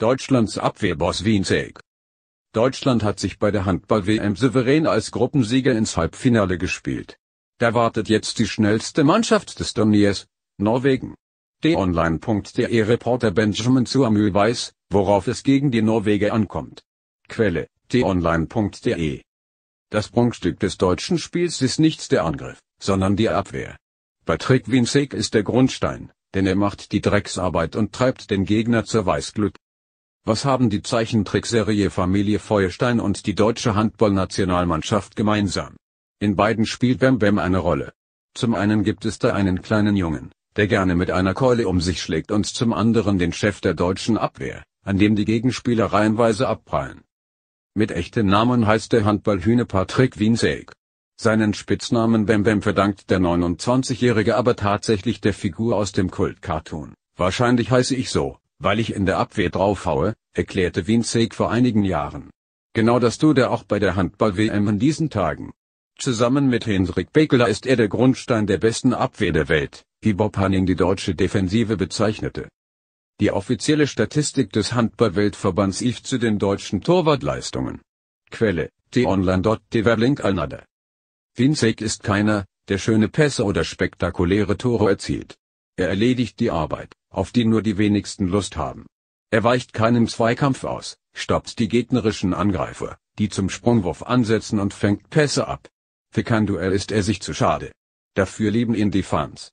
Deutschlands Abwehrboss Wienzek. Deutschland hat sich bei der Handball-WM souverän als Gruppensieger ins Halbfinale gespielt. Da wartet jetzt die schnellste Mannschaft des Turniers, Norwegen. d onlinede Reporter Benjamin Suamü weiß, worauf es gegen die Norweger ankommt. Quelle, d onlinede Das Prunkstück des deutschen Spiels ist nicht der Angriff, sondern die Abwehr. Patrick Winzig ist der Grundstein, denn er macht die Drecksarbeit und treibt den Gegner zur Weißglut. Was haben die Zeichentrickserie Familie Feuerstein und die deutsche Handballnationalmannschaft gemeinsam? In beiden spielt Bam Bam eine Rolle. Zum einen gibt es da einen kleinen Jungen, der gerne mit einer Keule um sich schlägt und zum anderen den Chef der deutschen Abwehr, an dem die Gegenspieler reihenweise abprallen. Mit echten Namen heißt der Handballhühne Patrick Wienseig. Seinen Spitznamen Bam Bam verdankt der 29-Jährige aber tatsächlich der Figur aus dem Kult-Cartoon. Wahrscheinlich heiße ich so, weil ich in der Abwehr draufhaue, erklärte Winzig vor einigen Jahren. Genau das tut er auch bei der Handball-WM in diesen Tagen. Zusammen mit Hendrik Bekeler ist er der Grundstein der besten Abwehr der Welt, wie Bob Hanning die deutsche Defensive bezeichnete. Die offizielle Statistik des Handball-Weltverbands IF zu den deutschen Torwartleistungen. Quelle, t onlinedeverlink link Winzig ist keiner, der schöne Pässe oder spektakuläre Tore erzielt. Er erledigt die Arbeit, auf die nur die wenigsten Lust haben. Er weicht keinem Zweikampf aus, stoppt die gegnerischen Angreifer, die zum Sprungwurf ansetzen und fängt Pässe ab. Für kein Duell ist er sich zu schade. Dafür lieben ihn die Fans.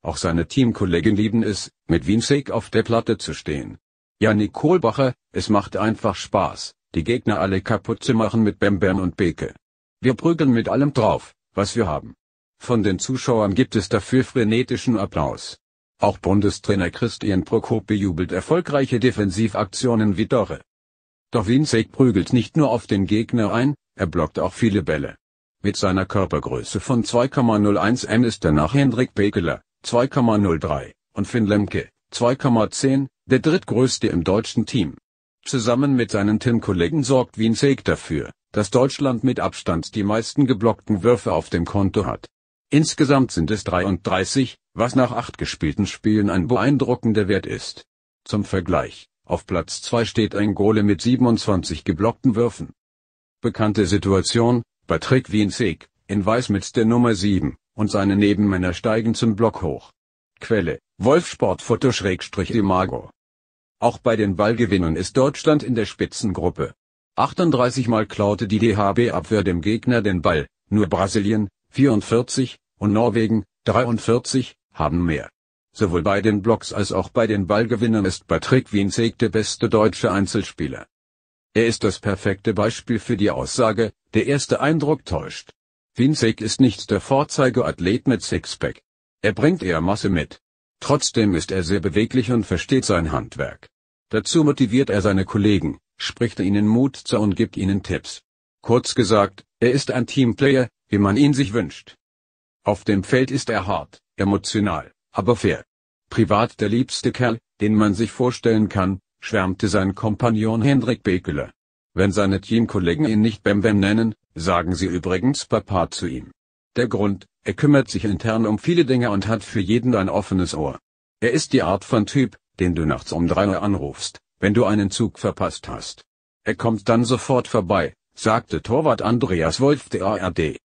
Auch seine Teamkollegen lieben es, mit Wienzek auf der Platte zu stehen. Janik Kohlbacher, es macht einfach Spaß, die Gegner alle kaputt zu machen mit Bembern und Beke. Wir prügeln mit allem drauf, was wir haben. Von den Zuschauern gibt es dafür frenetischen Applaus. Auch Bundestrainer Christian Prokop bejubelt erfolgreiche Defensivaktionen wie Dorre. Doch Winzek prügelt nicht nur auf den Gegner ein, er blockt auch viele Bälle. Mit seiner Körpergröße von 2,01 m ist er nach Hendrik Bekeler, 2,03, und Finn Lemke, 2,10, der drittgrößte im deutschen Team. Zusammen mit seinen Teamkollegen sorgt Winzek dafür, dass Deutschland mit Abstand die meisten geblockten Würfe auf dem Konto hat. Insgesamt sind es 33, was nach acht gespielten Spielen ein beeindruckender Wert ist. Zum Vergleich, auf Platz 2 steht ein Gole mit 27 geblockten Würfen. Bekannte Situation, Patrick Wienzek, in Weiß mit der Nummer 7, und seine Nebenmänner steigen zum Block hoch. Quelle, Wolfsportfoto-Imago. Auch bei den Ballgewinnen ist Deutschland in der Spitzengruppe. 38 Mal klaute die DHB-Abwehr dem Gegner den Ball, nur Brasilien, 44, und Norwegen, 43, haben mehr. Sowohl bei den Blocks als auch bei den Ballgewinnern ist Patrick Wienzek der beste deutsche Einzelspieler. Er ist das perfekte Beispiel für die Aussage, der erste Eindruck täuscht. Winzig ist nicht der Vorzeigeathlet mit Sixpack. Er bringt eher Masse mit. Trotzdem ist er sehr beweglich und versteht sein Handwerk. Dazu motiviert er seine Kollegen, spricht ihnen Mut zu und gibt ihnen Tipps. Kurz gesagt, er ist ein Teamplayer, wie man ihn sich wünscht. Auf dem Feld ist er hart, emotional, aber fair. Privat der liebste Kerl, den man sich vorstellen kann, schwärmte sein Kompagnon Hendrik Bekele. Wenn seine Teamkollegen ihn nicht Bem Bem nennen, sagen sie übrigens Papa zu ihm. Der Grund, er kümmert sich intern um viele Dinge und hat für jeden ein offenes Ohr. Er ist die Art von Typ, den du nachts um drei Uhr anrufst, wenn du einen Zug verpasst hast. Er kommt dann sofort vorbei, sagte Torwart Andreas Wolf der ARD.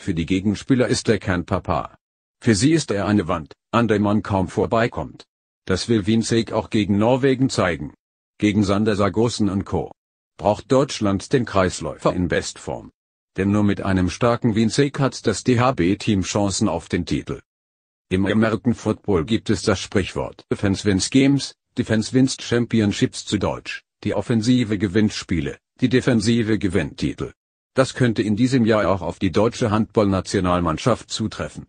Für die Gegenspieler ist er kein Papa. Für sie ist er eine Wand, an der man kaum vorbeikommt. Das will Winzig auch gegen Norwegen zeigen. Gegen Sander Sargossen und Co. braucht Deutschland den Kreisläufer in Bestform. Denn nur mit einem starken Winzig hat das DHB-Team Chancen auf den Titel. Im American Football gibt es das Sprichwort Defense wins Games, Defense wins Championships zu Deutsch, die Offensive gewinnt Spiele, die Defensive gewinnt Titel. Das könnte in diesem Jahr auch auf die deutsche Handballnationalmannschaft zutreffen